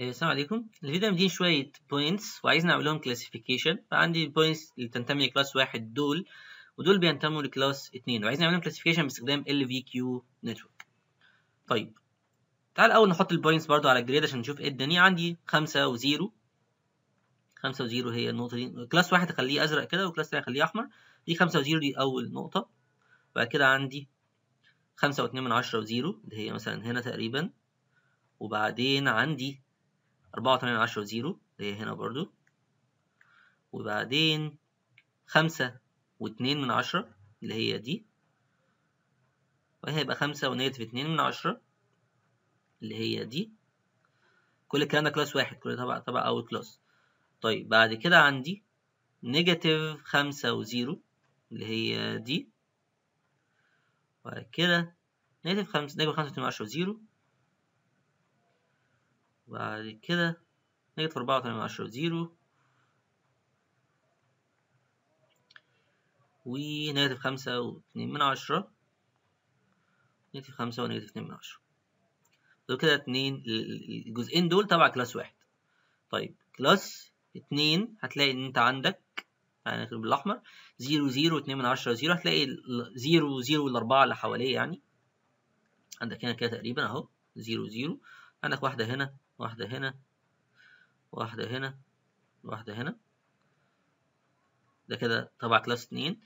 السلام عليكم الفيديو مدين شوية بوينتس وعايز نعمل لهم كلاسيفيكيشن فعندي البوينتس اللي تنتمي لكلاس واحد دول ودول بينتموا لكلاس اتنين وعايز نعمل لهم كلاسيفيكيشن باستخدام ال في كيو نتورك طيب تعال الاول نحط البوينتس برضو على الجريد عشان نشوف ايه الدنيا عندي خمسة وزيرو خمسة وزيرو هي النقطة دي كلاس واحد اخليه ازرق كده وكلاس تاني اخليه احمر دي خمسة وزيرو دي اول نقطة بعد كده عندي خمسة واتنين من عشرة وزيرو اللي هي مثلا هنا تقريبا وبعدين عندي أربعة وتمانية عشرة وزيرو اللي هي هنا برضو وبعدين خمسة واتنين من عشرة اللي هي دي وهيبقى خمسة ونيجاتيف اتنين من عشرة اللي هي دي كل الكلام ده كلاس واحد كل تبع طبعا أول كلاس طيب بعد كده عندي نيجاتيف خمسة وزيرو اللي هي دي وبعد كده نيجاتيف خمسة نيجاتيف خمسة واتنين من عشرة وزيرو بعد كده نيجاتيف أربعة وتمانية من عشرة زيرو ونيجاتيف خمسة واتنين من عشرة نيجاتيف خمسة ونيجاتيف اتنين من عشرة دول كده اتنين الجزئين دول تبع كلاس واحد طيب كلاس اتنين هتلاقي ان انت عندك يعني بالاحمر زيرو زيرو واتنين من عشرة زيرو هتلاقي زيرو زيرو الاربعة اللي حواليه يعني عندك هنا كده تقريبا اهو زيرو زيرو عندك واحدة هنا واحدة هنا واحدة هنا واحدة هنا ده كده طبعا كلاس اتنين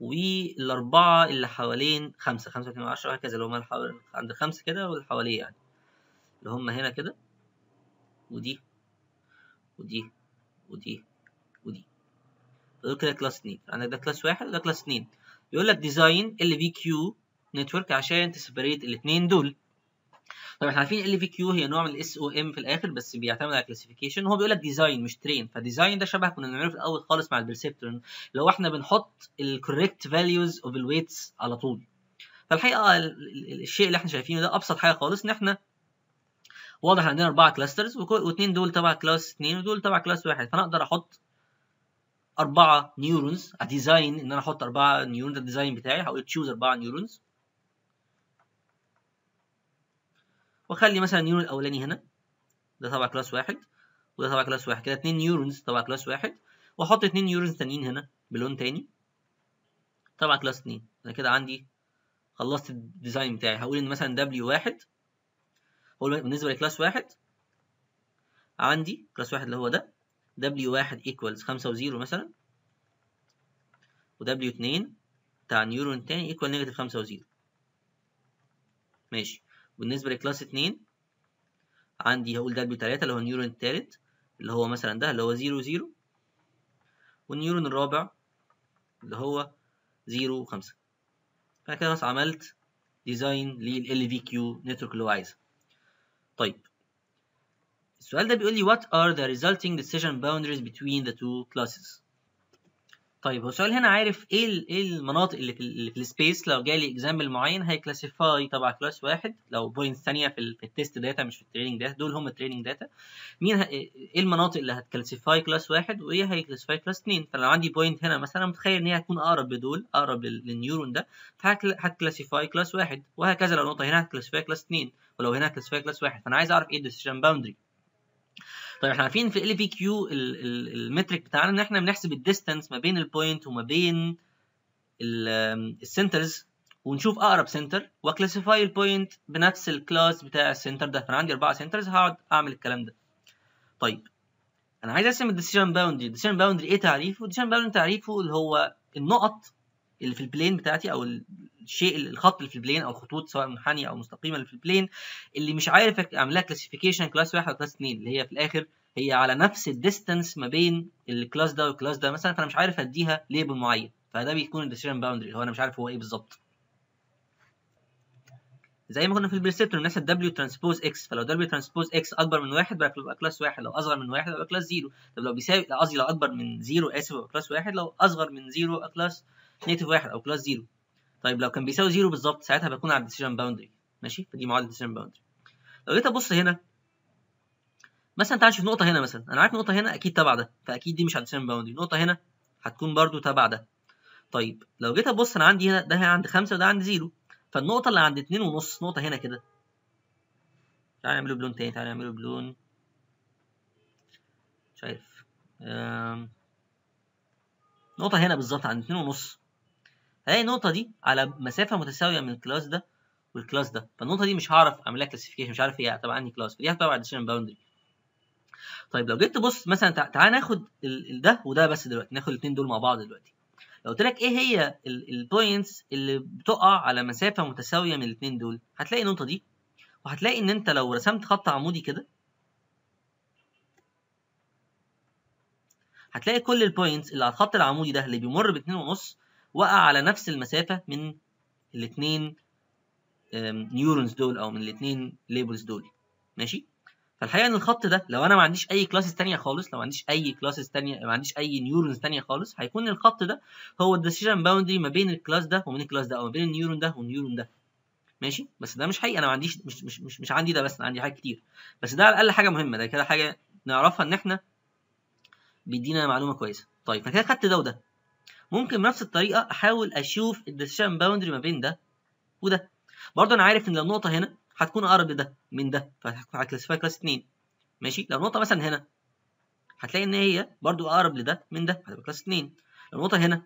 والأربعة اللي حوالين خمسة خمسة واتنين وعشرة وهكذا اللي هما عند خمسة كده واللي حواليه يعني اللي هما هنا كده ودي ودي ودي ودي دول كده كلاس اتنين عندك ده كلاس واحد وده كلاس اتنين يقول لك ديزاين ال في كيو نتورك عشان تسبريت الاتنين دول طب احنا عارفين ال في كيو هي نوع من الاس او ام في الاخر بس بيعتمد على كلاسيفيكيشن هو بيقول لك ديزاين مش ترين فديزاين ده شبه كنا بنعمله في الاول خالص مع البرسبترون لو احنا بنحط الكوريكت فاليوز اوف الويتس على طول فالحقيقه الشيء اللي احنا شايفينه ده ابسط حاجه خالص ان احنا واضح عندنا اربعه كلاسترز واثنين دول تبع كلاس اثنين ودول تبع كلاس واحد فانا اقدر احط اربعه نيورونز اديزاين ان انا احط اربعه نيورونز الديزاين بتاعي هقول تشوز اربعه نيورونز واخلي مثلا النيورون الاولاني هنا ده تبع كلاس واحد وده تبع كلاس واحد كده اتنين نيورونز تبع كلاس واحد واحط اتنين نيورونز تانيين هنا بلون تاني تبع كلاس اتنين انا كده عندي خلصت الديزاين بتاعي هقول ان مثلا دبليو واحد هقول بالنسبه لكلاس واحد عندي كلاس واحد اللي هو ده دبليو واحد ايكوالز خمسة وزيرو مثلا ودبليو اتنين بتاع نيورون تاني ايكوال نيجاتيف خمسة وزيرو ماشي بالنسبه لكلاس 2 عندي هقول ده ب 3 اللي هو النيورون الثالث اللي هو مثلا ده اللي هو 0 0 والنيورون الرابع اللي هو 0 5 كده خلاص عملت ديزاين لل LVQ نتورك اللي هو عايزه طيب السؤال ده بيقول لي what are the resulting decision boundaries between the two classes طيب هو السؤال هنا عارف ايه ايه المناطق اللي في, اللي في السبيس لو جالي اكزامبل معين هيكلاسيفاي تبع كلاس واحد لو بوينتس ثانيه في, التيست داتا مش في التريننج داتا دول هم التريننج داتا مين ايه المناطق اللي هتكلاسيفاي كلاس واحد وايه هيكلاسيفاي كلاس اثنين فلو عندي بوينت هنا مثلا متخيل ان هي هتكون اقرب لدول اقرب للنيورون ده فهتكلاسيفاي كلاس واحد وهكذا لو نقطه هنا هتكلاسيفاي كلاس اثنين ولو هنا هتكلاسيفاي كلاس واحد فانا عايز اعرف ايه الديسيجن باوندري طيب احنا عارفين في ال بي كيو المترك بتاعنا ان احنا بنحسب الديستانس ما بين البوينت وما بين السنترز ونشوف اقرب سنتر واكلاسيفاي البوينت بنفس الكلاس بتاع السنتر ده فانا عندي اربعه سنترز هقعد اعمل الكلام ده طيب انا عايز ارسم الديسيجن باوندري الديسيجن باوندري ايه تعريفه الديسيجن باوندري تعريفه اللي هو النقط اللي في البلين بتاعتي او الشيء الخط اللي في البلين او الخطوط سواء منحنيه او مستقيمه اللي في البلين اللي مش عارف اعمل لها كلاسيفيكيشن كلاس واحد وكلاس اثنين اللي هي في الاخر هي على نفس الديستنس ما بين الكلاس ده والكلاس ده مثلا فانا مش عارف اديها ليبل معين فده بيكون الديسيجن باوندري هو انا مش عارف هو ايه بالظبط زي ما كنا في البريسبتور الناس الدبليو ترانسبوز اكس فلو دبليو ترانسبوز اكس اكبر من واحد بقى كلاس واحد لو اصغر من واحد يبقى كلاس زيرو طب لو بيساوي قصدي لو اكبر من زيرو اسف يبقى كلاس واحد لو اصغر من زيرو يبقى كلاس نيجاتيف واحد او بلس زيرو طيب لو كان بيساوي زيرو بالظبط ساعتها بكون على الديسيجن باوندري ماشي فدي معادله الديسيجن باوندري لو جيت ابص هنا مثلا تعال شوف نقطه هنا مثلا انا عارف نقطه هنا اكيد تبع ده فاكيد دي مش على الديسيجن باوندري نقطه هنا هتكون برده تبع ده طيب لو جيت ابص انا عندي هنا ده عند 5 وده عند 0 فالنقطه اللي عند 2 ونص نقطه هنا كده تعالى نعمله بلون تاني تعالى نعمله بلون شايف أم... نقطه هنا بالظبط عند 2 ونص هلاقي النقطه دي على مسافه متساويه من الكلاس ده والكلاس ده فالنقطه دي مش هعرف اعمل لها كلاسيفيكيشن مش عارف هي تبع انهي كلاس فدي هتبع الديسيجن باوندري طيب لو جيت تبص مثلا تعال ناخد ده وده بس دلوقتي ناخد الاثنين دول مع بعض دلوقتي لو قلت لك ايه هي البوينتس اللي بتقع على مسافه متساويه من الاثنين دول هتلاقي النقطه دي وهتلاقي ان انت لو رسمت خط عمودي كده هتلاقي كل البوينتس اللي على الخط العمودي ده اللي بيمر باتنين ونص وقع على نفس المسافة من الاثنين نيورونز دول أو من الاثنين ليبلز دول ماشي فالحقيقة إن الخط ده لو أنا ما عنديش أي كلاسز ثانيه خالص لو ما عنديش أي كلاسز ثانيه ما عنديش أي نيورونز ثانيه خالص هيكون الخط ده هو الديسيجن باوندري ما بين الكلاس ده وما بين الكلاس ده أو ما بين النيورون ده والنيورون ده ماشي بس ده مش حقيقي أنا ما عنديش مش مش مش, مش عندي ده بس أنا عندي حاجات كتير بس ده على الأقل حاجة مهمة ده كده حاجة نعرفها إن إحنا بيدينا معلومة كويسة طيب فكده خدت ده وده ممكن بنفس الطريقه احاول اشوف الديسيشن باوندري ما بين ده وده برضه انا عارف ان لو نقطه هنا هتكون اقرب لده من ده فهكلاسيفاي كلاس 2 ماشي لو نقطه مثلا هنا هتلاقي ان هي برضه اقرب لده من ده هتبقى كلاس 2 لو نقطه هنا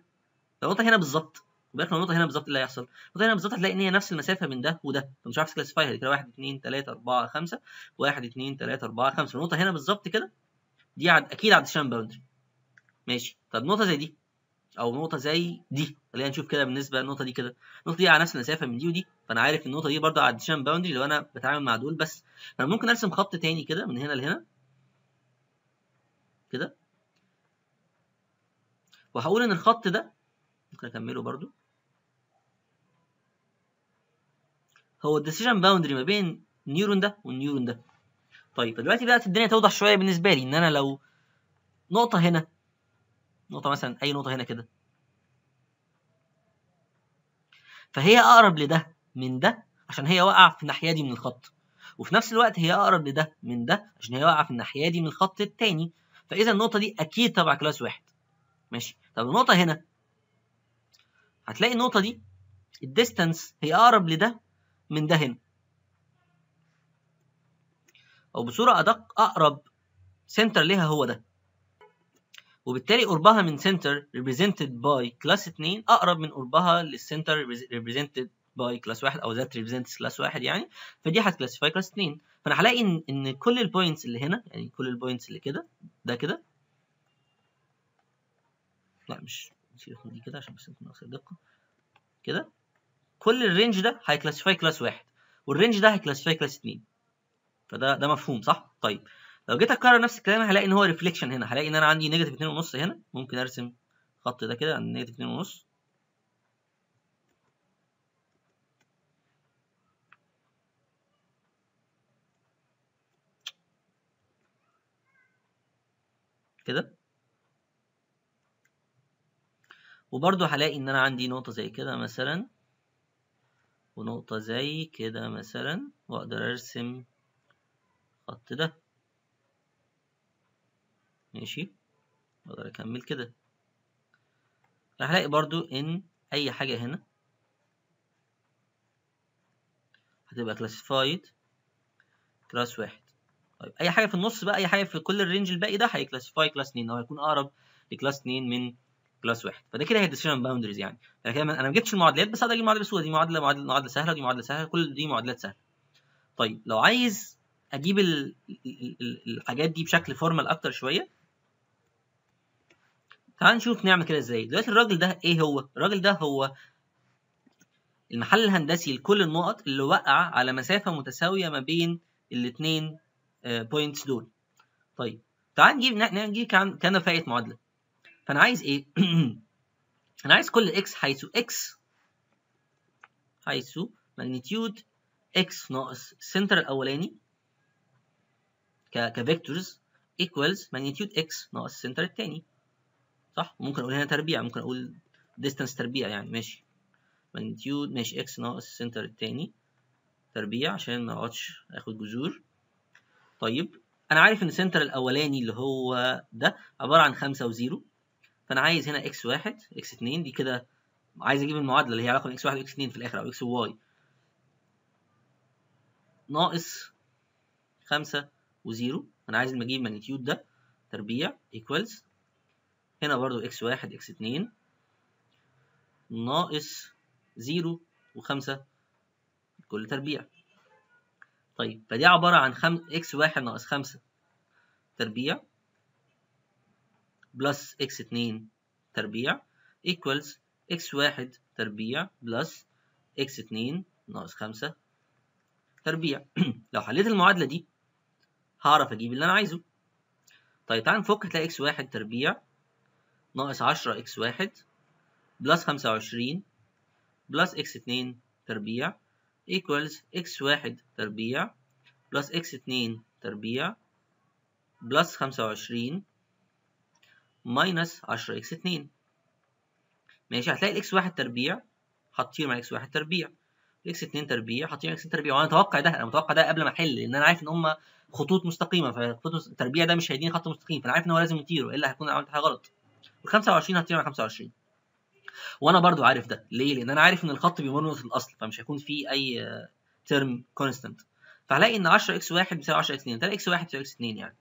لو نقطه هنا بالظبط وبالك لو النقطه هنا بالظبط اللي هيحصل النقطه هنا بالظبط هتلاقي ان هي نفس المسافه من ده وده فمش عارف كلاسيفاي كده 1 2 3 4 5 1 2 3 4 5 النقطه هنا بالظبط كده دي عد... اكيد الشام باوندري ماشي طب نقطه زي دي او نقطه زي دي خلينا نشوف كده بالنسبه للنقطه دي كده النقطه دي على نفس المسافه من دي ودي فانا عارف النقطه دي برده على الديشن باوندري لو انا بتعامل مع دول بس فانا ممكن ارسم خط تاني كده من هنا لهنا كده وهقول ان الخط ده ممكن اكمله برده هو الديسيجن باوندري ما بين النيورون ده والنيورون ده طيب فدلوقتي بدات الدنيا توضح شويه بالنسبه لي ان انا لو نقطه هنا نقطة مثلا أي نقطة هنا كده فهي أقرب لده من ده عشان هي واقعة في الناحية دي من الخط وفي نفس الوقت هي أقرب لده من ده عشان هي واقعة في الناحية دي من الخط التاني فإذا النقطة دي أكيد تبع كلاس واحد ماشي طب النقطة هنا هتلاقي النقطة دي الديستانس هي أقرب لده من ده هنا أو بصورة أدق أقرب سنتر ليها هو ده وبالتالي قربها من سنتر represented by كلاس 2 اقرب من قربها للسنتر represented by كلاس 1 او ذات represents كلاس 1 يعني فدي هتكلاسيفاي كلاس 2 فانا هلاقي ان ان كل البوينتس اللي هنا يعني كل البوينتس اللي كده ده كده لا مش نسيب دي كده عشان بس نكون اكثر دقه كده كل الرينج ده هيكلاسيفاي كلاس 1 والرينج ده هيكلاسيفاي كلاس 2 فده ده مفهوم صح؟ طيب لو جيت اكرر نفس الكلام هلاقي ان هو ريفليكشن هنا هلاقي ان انا عندي نيجاتيف 2 ونص هنا ممكن ارسم خط ده كده عندي نيجاتيف 2 ونص كده وبرضو هلاقي ان انا عندي نقطة زي كده مثلا ونقطة زي كده مثلا واقدر ارسم خط ده ماشي اقدر اكمل كده راح الاقي برضو ان اي حاجة هنا هتبقى كلاسيفايد كلاس واحد طيب اي حاجة في النص بقى اي حاجة في كل الرينج الباقي ده هيكلاسيفاي كلاس 2 او هيكون اقرب لكلاس 2 من كلاس واحد فده كده هي ديسيشن باوندريز يعني انا ما جبتش المعادلات بس اقدر اجيب المعادله بسهوله دي معادله معادله معادله سهله ودي معادله سهله كل دي معادلات سهله طيب لو عايز اجيب الحاجات دي بشكل فورمال اكتر شويه تعال نشوف نعمل كده ازاي دلوقتي الراجل ده ايه هو الراجل ده هو المحل الهندسي لكل النقط اللي وقع على مسافة متساوية ما بين الاتنين بوينتس آه، دول طيب تعال نجيب نجيب كان فائت معادلة فأنا عايز إيه؟ أنا عايز كل إكس حيث إكس حيث ماجنتيود إكس ناقص السنتر الأولاني كفيكتورز ايكوالز magnitude إكس ناقص السنتر التاني صح ممكن اقول هنا تربيع ممكن اقول ديستانس تربيع يعني ماشي ماجنتيود ماشي اكس ناقص السنتر التاني تربيع عشان ما اقعدش اخد جذور طيب انا عارف ان السنتر الاولاني اللي هو ده عباره عن خمسة وزيرو فانا عايز هنا اكس واحد اكس اتنين دي كده عايز اجيب المعادله اللي هي علاقه بين اكس واحد واكس اتنين في الاخر او اكس وواي ناقص خمسة وزيرو انا عايز لما اجيب ماجنتيود ده تربيع ايكوالز هنا برضو اكس واحد اكس اتنين ناقص زيرو وخمسة كل تربيع طيب فدي عبارة عن خم... اكس واحد ناقص خمسة تربيع بلس اكس اتنين تربيع equals اكس واحد تربيع بلس اكس اتنين ناقص خمسة تربيع لو حليت المعادلة دي هعرف اجيب اللي انا عايزه طيب تعال نفك هتلاقي اكس واحد تربيع ناقص عشرة إكس واحد بلس خمسة وعشرين بلس إكس اتنين تربيع إيكوالز إكس واحد تربيع بلس إكس اتنين تربيع بلس خمسة وعشرين ماينس عشرة إكس اتنين ماشي هتلاقي الإكس واحد تربيع حاطين مع إكس واحد تربيع اكس اتنين تربيع حاطين اكس اتنين تربيع وانا أتوقع ده انا متوقع ده قبل ما احل لان انا عارف ان هما خطوط مستقيمه فخطوط التربيع ده مش هيديني خط مستقيم فانا عارف ان هو لازم يطير والا هكون عملت حاجه غلط وال25 هتطير مع 25 وانا برضو عارف ده ليه لان انا عارف ان الخط بيمر في الاصل فمش هيكون فيه اي ترم كونستنت فهلاقي ان 10 اكس 1 بيساوي 10 اكس 2 ده اكس 1 بيساوي اكس 2 يعني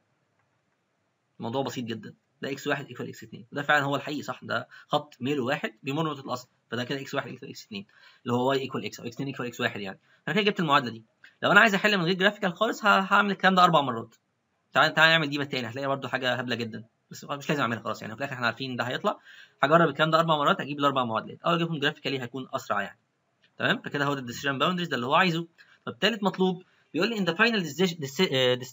الموضوع بسيط جدا ده اكس 1 ايكوال اكس 2 وده فعلا هو الحقيقي صح ده خط ميل واحد بيمر في الاصل فده كده اكس 1 ايكوال اكس 2 اللي هو واي ايكوال اكس او اكس 2 ايكوال اكس 1 يعني انا كده جبت المعادله دي لو انا عايز احل من غير جرافيكال خالص هعمل الكلام ده اربع مرات تعال تعال نعمل دي بالتاني هتلاقي برضو حاجه هبله جدا بس مش لازم اعملها خلاص يعني في الاخر احنا عارفين ده هيطلع هجرب الكلام ده اربع مرات اجيب الاربع معادلات او اجيبهم جرافيكالي هيكون اسرع يعني تمام فكده هو ده الديسيجن باوندريز ده اللي هو عايزه طب ثالث مطلوب بيقول لي ان ذا فاينل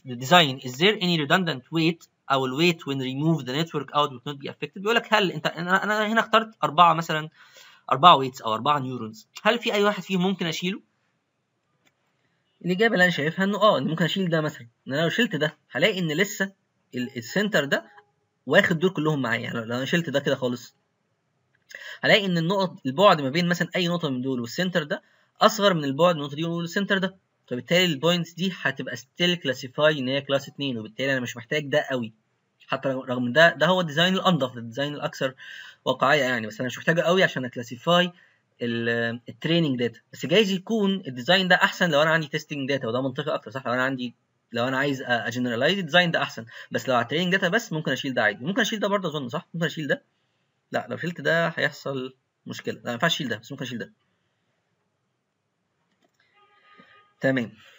ديزاين از ذير اني ريدندنت ويت او الويت ريموف ذا نتورك اوت output نوت بي افكتد بيقول لك هل انت انا هنا اخترت اربعه مثلا اربعه ويتس او اربعه نيورونز هل في اي واحد فيهم ممكن اشيله؟ الاجابه اللي انا شايفها انه اه ان ممكن اشيل ده مثلا ان انا لو شلت ده هلاقي ان لسه السنتر ده واخد دول كلهم معايا يعني لو انا شلت ده كده خالص هلاقي ان النقط البعد ما بين مثلا اي نقطه من دول والسنتر ده اصغر من البعد من النقطه دي والسنتر ده فبالتالي البوينتس دي هتبقى ستيل كلاسيفاي ان هي كلاس 2 وبالتالي انا مش محتاج ده قوي حتى رغم ده ده هو الديزاين الانضف الديزاين الاكثر واقعيه يعني بس انا مش محتاجه قوي عشان اكلاسيفاي التريننج داتا بس جايز يكون الديزاين ده احسن لو انا عندي تيستنج داتا وده منطقي اكتر صح لو انا عندي لو انا عايز اجنرالايز ديزاين ده احسن بس لو على التريننج داتا بس ممكن اشيل ده عادي ممكن اشيل ده برضه اظن صح ممكن اشيل ده لا لو شلت ده هيحصل مشكله لا ما ينفعش اشيل ده بس ممكن اشيل ده تمام